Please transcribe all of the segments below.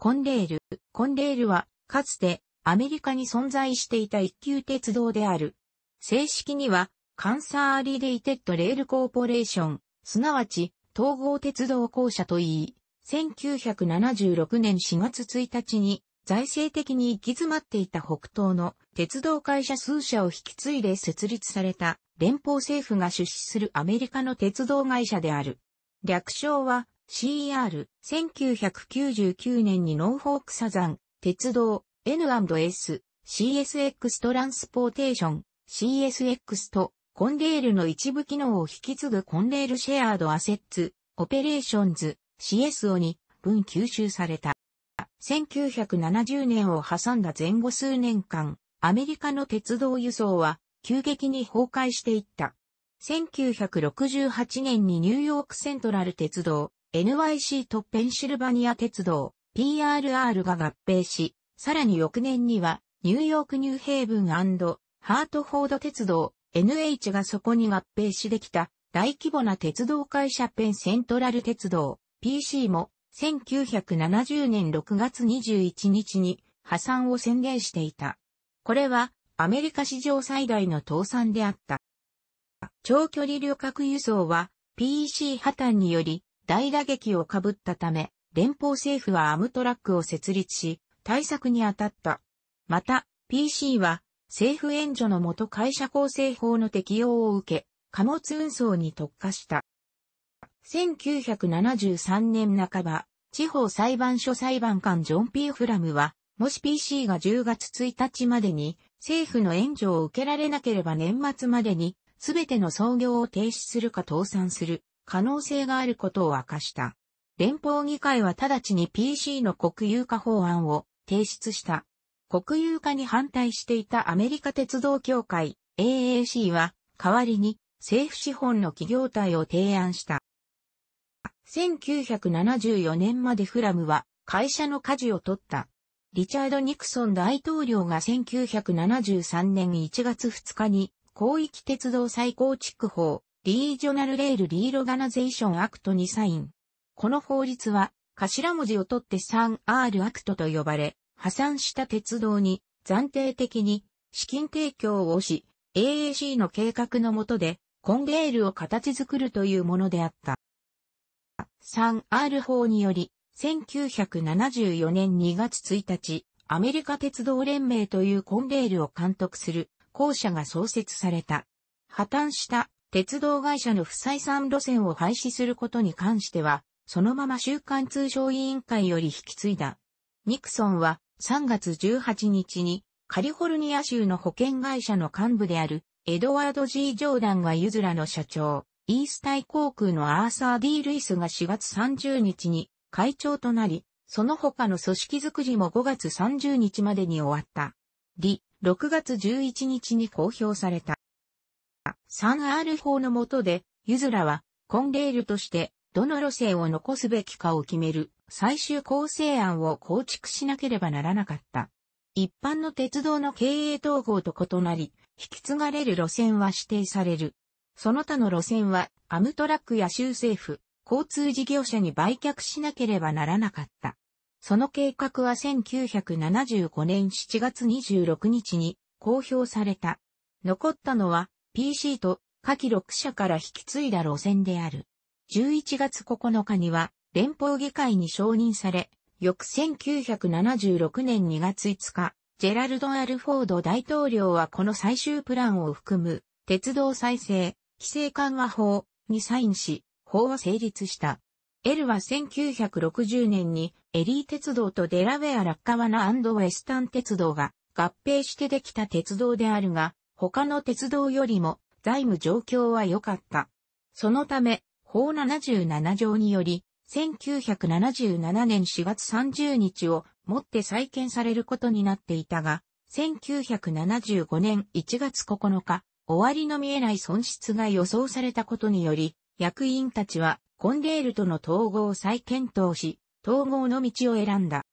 コンレール。コンレールは、かつてアメリカに存在していた一級鉄道である。正式には、カンサー・リレイテッド・レール・コーポレーション、すなわち、統合鉄道公社といい、1976年4月1日に、財政的に行き詰まっていた北東の鉄道会社数社を引き継いで設立された連邦政府が出資するアメリカの鉄道会社である。略称は CR、1999年にノーフォークサザン、鉄道、N&S、CSX トランスポーテーション、CSX と、コンレールの一部機能を引き継ぐコンレールシェアードアセッツ、オペレーションズ、CSO に分吸収された。1970年を挟んだ前後数年間、アメリカの鉄道輸送は急激に崩壊していった。1968年にニューヨークセントラル鉄道、NYC とペンシルバニア鉄道 PRR が合併し、さらに翌年にはニューヨークニューヘイブンハートフォード鉄道 NH がそこに合併しできた大規模な鉄道会社ペンセントラル鉄道 PC も1970年6月21日に破産を宣言していた。これはアメリカ史上最大の倒産であった。長距離旅客輸送は PEC 破綻により大打撃をかぶったため、連邦政府はアムトラックを設立し、対策に当たった。また、PC は政府援助のもと会社構成法の適用を受け、貨物運送に特化した。1973年半ば、地方裁判所裁判官ジョン・ピー・フラムは、もし PC が10月1日までに政府の援助を受けられなければ年末までに全ての操業を停止するか倒産する可能性があることを明かした。連邦議会は直ちに PC の国有化法案を提出した。国有化に反対していたアメリカ鉄道協会 AAC は代わりに政府資本の企業体を提案した。1974年までフラムは会社の舵を取った。リチャード・ニクソン大統領が1973年1月2日に広域鉄道再構築法リージョナルレールリーロガナゼーションアクトにサイン。この法律は、頭文字を取って 3R アクトと呼ばれ、破産した鉄道に暫定的に資金提供をし、AAC の計画の下で、コンベールを形作るというものであった。3R 法により、1974年2月1日、アメリカ鉄道連盟というコンベールを監督する校舎が創設された。破綻した鉄道会社の不採算路線を廃止することに関しては、そのまま週刊通商委員会より引き継いだ。ニクソンは3月18日にカリフォルニア州の保険会社の幹部であるエドワード・ G・ ジョーダンがユズラの社長、イースタイ航空のアーサー・ D・ ルイスが4月30日に会長となり、その他の組織づくりも5月30日までに終わった。D、6月11日に公表された。3R 法の下で、ユズラは、コンレールとして、どの路線を残すべきかを決める、最終構成案を構築しなければならなかった。一般の鉄道の経営統合と異なり、引き継がれる路線は指定される。その他の路線は、アムトラックや州政府、交通事業者に売却しなければならなかった。その計画は1975年7月26日に公表された。残ったのは PC と下記6社から引き継いだ路線である。11月9日には連邦議会に承認され、翌1976年2月5日、ジェラルド・アルフォード大統領はこの最終プランを含む鉄道再生、規制緩和法にサインし、法は成立した。L は1960年にエリー鉄道とデラウェア・ラッカワナウェスタン鉄道が合併してできた鉄道であるが、他の鉄道よりも財務状況は良かった。そのため、法77条により、1977年4月30日をもって再建されることになっていたが、1975年1月9日、終わりの見えない損失が予想されたことにより、役員たちはコンレールとの統合を再検討し、統合の道を選んだ。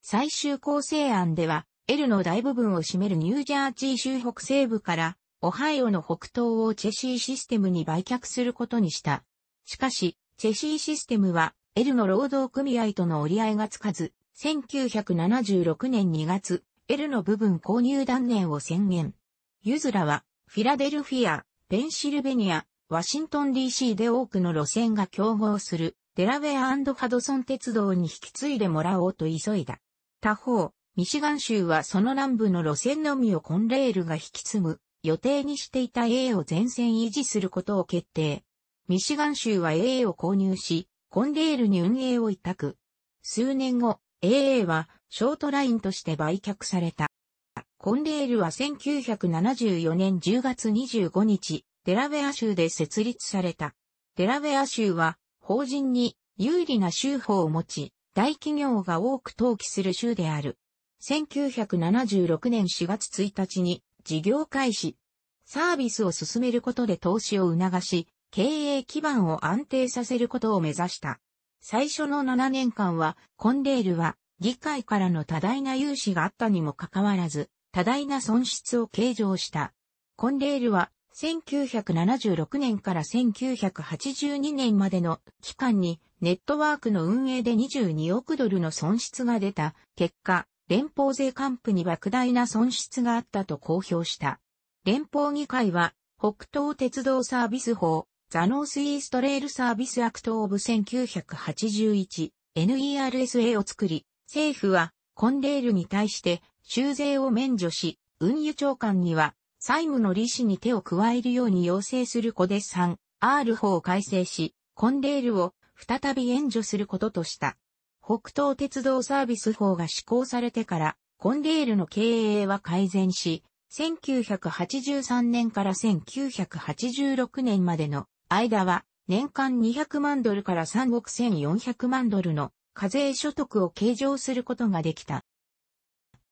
最終構成案では、L の大部分を占めるニュージャージー州北西部から、オハイオの北東をチェシーシステムに売却することにした。しかし、チェシーシステムは、L の労働組合との折り合いがつかず、1976年2月、L の部分購入断念を宣言。ユズラは、フィラデルフィア、ペンシルベニア、ワシントン DC で多くの路線が競合する、デラウェアハドソン鉄道に引き継いでもらおうと急いだ。他方、ミシガン州はその南部の路線のみをコンレールが引き継ぐ予定にしていた A を全線維持することを決定。ミシガン州は a を購入し、コンレールに運営を委託。数年後、AA はショートラインとして売却された。コンレールは1974年10月25日、デラウェア州で設立された。デラウェア州は法人に有利な州法を持ち、大企業が多く登記する州である。1976年4月1日に事業開始。サービスを進めることで投資を促し、経営基盤を安定させることを目指した。最初の7年間は、コンレールは、議会からの多大な融資があったにもかかわらず、多大な損失を計上した。コンレールは、1976年から1982年までの期間に、ネットワークの運営で22億ドルの損失が出た結果、連邦税還付に莫大な損失があったと公表した。連邦議会は、北東鉄道サービス法、ザノースイーストレールサービスアクトオブ 1981NERSA を作り、政府は、コンレールに対して修税を免除し、運輸長官には、債務の利子に手を加えるように要請するコデ3 R 法を改正し、コンレールを再び援助することとした。北東鉄道サービス法が施行されてから、コンレールの経営は改善し、1983年から1986年までの間は、年間200万ドルから3億1400万ドルの課税所得を計上することができた。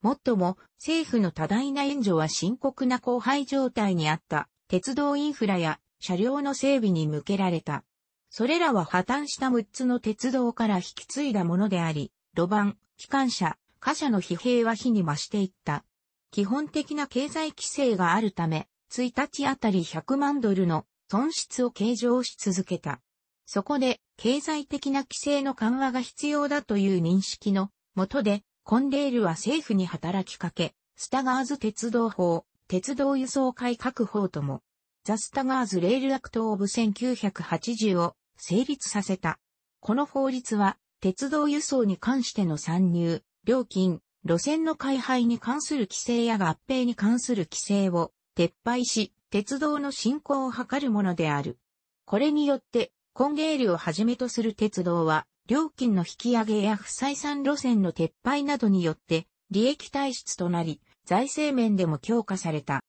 もっとも、政府の多大な援助は深刻な荒廃状態にあった、鉄道インフラや車両の整備に向けられた。それらは破綻した6つの鉄道から引き継いだものであり、路盤、機関車、貨車の疲弊は日に増していった。基本的な経済規制があるため、1日あたり100万ドルの損失を計上し続けた。そこで、経済的な規制の緩和が必要だという認識のもとで、コンレールは政府に働きかけ、スタガーズ鉄道法、鉄道輸送改革法とも、ザ・スタガーズ・レール・アクト・オブ・1980を成立させた。この法律は、鉄道輸送に関しての参入、料金、路線の開廃に関する規制や合併に関する規制を撤廃し、鉄道の振興を図るものである。これによって、コンゲールをはじめとする鉄道は、料金の引き上げや不採算路線の撤廃などによって、利益体質となり、財政面でも強化された。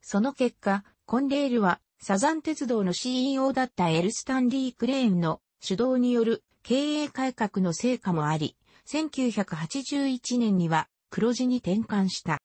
その結果、コンレールはサザン鉄道の CEO だったエル・スタンリー・クレーンの主導による経営改革の成果もあり、1981年には黒字に転換した。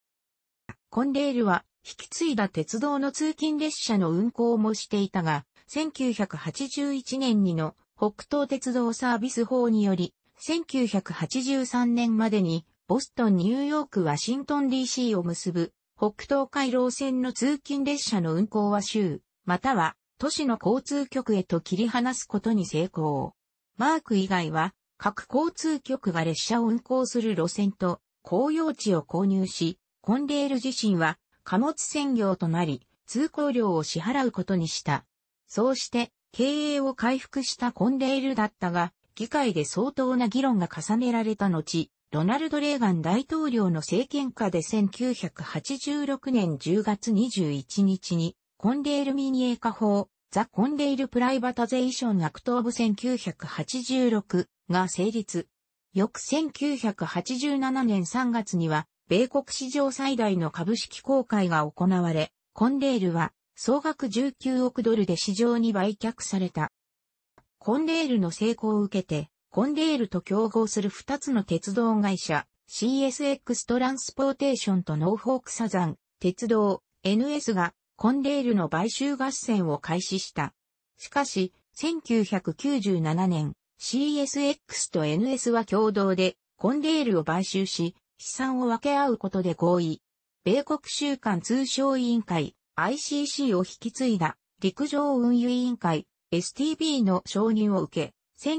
コンレールは引き継いだ鉄道の通勤列車の運行もしていたが、1981年にの北東鉄道サービス法により、1983年までにボストン、ニューヨーク、ワシントン DC を結ぶ北東回廊線の通勤列車の運行は週または都市の交通局へと切り離すことに成功。マーク以外は各交通局が列車を運行する路線と公用地を購入し、コンレール自身は貨物専業となり、通行料を支払うことにした。そうして経営を回復したコンレールだったが、議会で相当な議論が重ねられた後、ロナルド・レーガン大統領の政権下で1986年10月21日にコンデールミニエ化法、ザ・コンデールプライバタゼーション・アクト・オブ1986が成立。翌1987年3月には、米国史上最大の株式公開が行われ、コンデールは総額19億ドルで市場に売却された。コンデールの成功を受けて、コンデールと競合する2つの鉄道会社、CSX トランスポーテーションとノーフォークサザン、鉄道、NS がコンデールの買収合戦を開始した。しかし、1997年、CSX と NS は共同で、コンデールを買収し、資産を分け合うことで合意。米国週間通商委員会、ICC を引き継いだ、陸上運輸委員会、STB の承認を受け、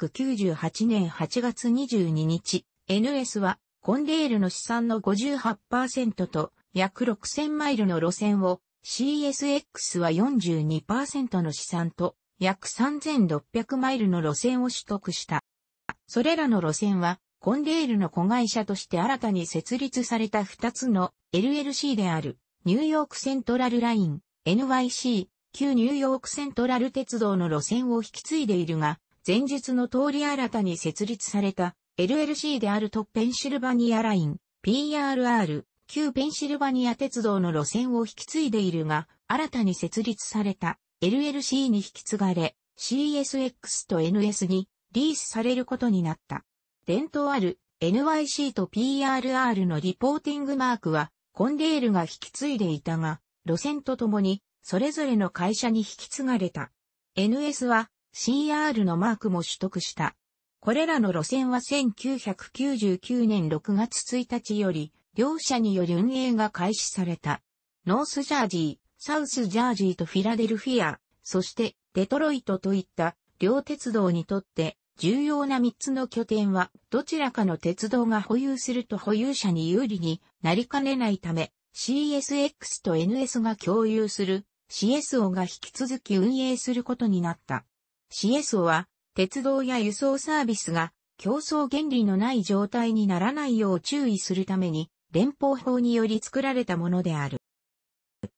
1998年8月22日、NS は、コンデールの資産の58%と、約6000マイルの路線を CSX は42%の資産と約3600マイルの路線を取得した。それらの路線は、コンレールの子会社として新たに設立された2つの LLC である、ニューヨークセントラルライン、NYC、旧ニューヨークセントラル鉄道の路線を引き継いでいるが、前述の通り新たに設立された LLC であるとペンシルバニアライン、PRR、旧ペンシルバニア鉄道の路線を引き継いでいるが、新たに設立された LLC に引き継がれ、CSX と NS にリースされることになった。伝統ある NYC と PRR のリポーティングマークはコンデールが引き継いでいたが、路線とともにそれぞれの会社に引き継がれた。NS は CR のマークも取得した。これらの路線は1999年6月1日より両社により運営が開始された。ノースジャージー、サウスジャージーとフィラデルフィア、そしてデトロイトといった両鉄道にとって重要な3つの拠点はどちらかの鉄道が保有すると保有者に有利になりかねないため CSX と NS が共有する CSO が引き続き運営することになった。CSO は鉄道や輸送サービスが競争原理のない状態にならないよう注意するために連邦法により作られたものである。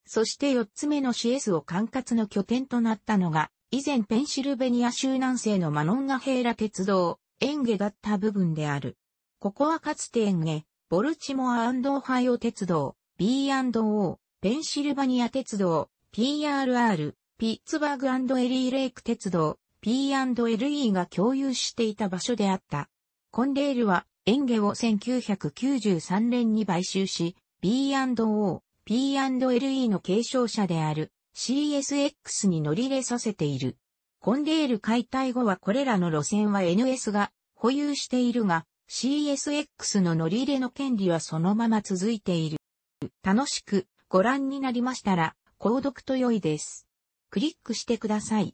そして四つ目の CS を管轄の拠点となったのが、以前ペンシルベニア州南西のマノンガヘーラ鉄道、エンゲだった部分である。ここはかつてエンゲ、ボルチモアオハイオ鉄道、B&O、ペンシルバニア鉄道、PRR、ピッツバーグエリーレイク鉄道、P&LE が共有していた場所であった。コンレールはエンゲを1993年に買収し、B&O、P&LE の継承者である CSX に乗り入れさせている。コンデール解体後はこれらの路線は NS が保有しているが、CSX の乗り入れの権利はそのまま続いている。楽しくご覧になりましたら、購読と良いです。クリックしてください。